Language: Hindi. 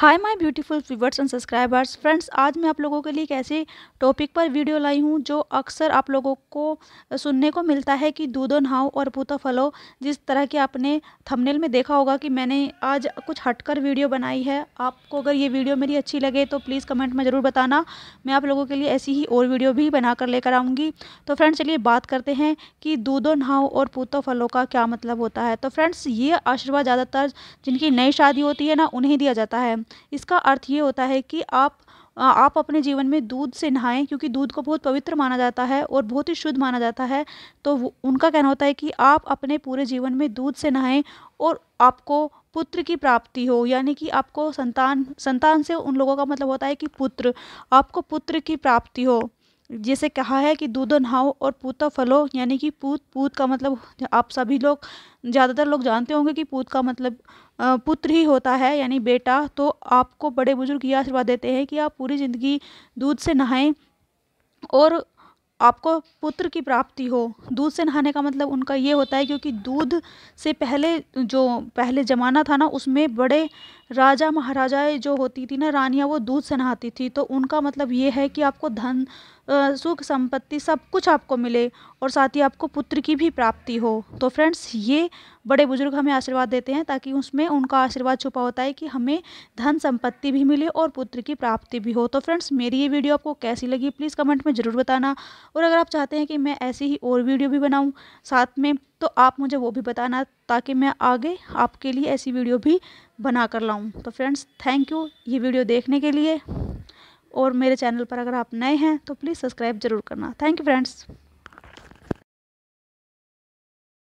hi my beautiful viewers and subscribers friends आज मैं आप लोगों के लिए एक ऐसे टॉपिक पर वीडियो लाई हूँ जो अक्सर आप लोगों को सुनने को मिलता है कि दूधो नहाओ और पूतो फलो जिस तरह के आपने थंबनेल में देखा होगा कि मैंने आज कुछ हटकर वीडियो बनाई है आपको अगर ये वीडियो मेरी अच्छी लगे तो प्लीज़ कमेंट में ज़रूर बताना मैं आप लोगों के लिए ऐसी ही और वीडियो भी बनाकर लेकर आऊँगी तो फ्रेंड्स चलिए बात करते हैं कि दूधो नहाओ और पूतो फलो का क्या मतलब होता है तो फ्रेंड्स ये आशीर्वाद ज़्यादातर जिनकी नई शादी होती है ना उन्हें दिया जाता है इसका अर्थ ये होता है कि आप आप अपने जीवन में दूध से नहाएं क्योंकि दूध को बहुत पवित्र माना जाता है और बहुत ही शुद्ध माना जाता है तो उनका कहना होता है कि आप अपने पूरे जीवन में दूध से नहाएं और आपको पुत्र की प्राप्ति हो यानी कि आपको संतान संतान से उन लोगों का मतलब होता है कि पुत्र आपको पुत्र की प्राप्ति हो जैसे कहा है कि दूध नहाओ और पूता फलो यानी कि पूत पूत का मतलब आप सभी लोग ज़्यादातर लोग जानते होंगे कि पूत का मतलब पुत्र ही होता है यानी बेटा तो आपको बड़े बुजुर्ग ये आशीर्वाद देते हैं कि आप पूरी ज़िंदगी दूध से नहाएं और आपको पुत्र की प्राप्ति हो दूध से नहाने का मतलब उनका ये होता है क्योंकि दूध से पहले जो पहले ज़माना था ना उसमें बड़े राजा महाराजाएं जो होती थी ना रानियाँ वो दूध से नहाती थी तो उनका मतलब ये है कि आपको धन सुख संपत्ति सब कुछ आपको मिले और साथ ही आपको पुत्र की भी प्राप्ति हो तो फ्रेंड्स ये बड़े बुजुर्ग हमें आशीर्वाद देते हैं ताकि उसमें उनका आशीर्वाद छुपा होता है कि हमें धन संपत्ति भी मिले और पुत्र की प्राप्ति भी हो तो फ्रेंड्स मेरी ये वीडियो आपको कैसी लगी प्लीज़ कमेंट में ज़रूर बताना और अगर आप चाहते हैं कि मैं ऐसी ही और वीडियो भी बनाऊँ साथ में तो आप मुझे वो भी बताना ताकि मैं आगे आपके लिए ऐसी वीडियो भी बना कर लाऊँ तो फ्रेंड्स थैंक यू ये वीडियो देखने के लिए और मेरे चैनल पर अगर आप नए हैं तो प्लीज़ सब्सक्राइब ज़रूर करना थैंक यू फ्रेंड्स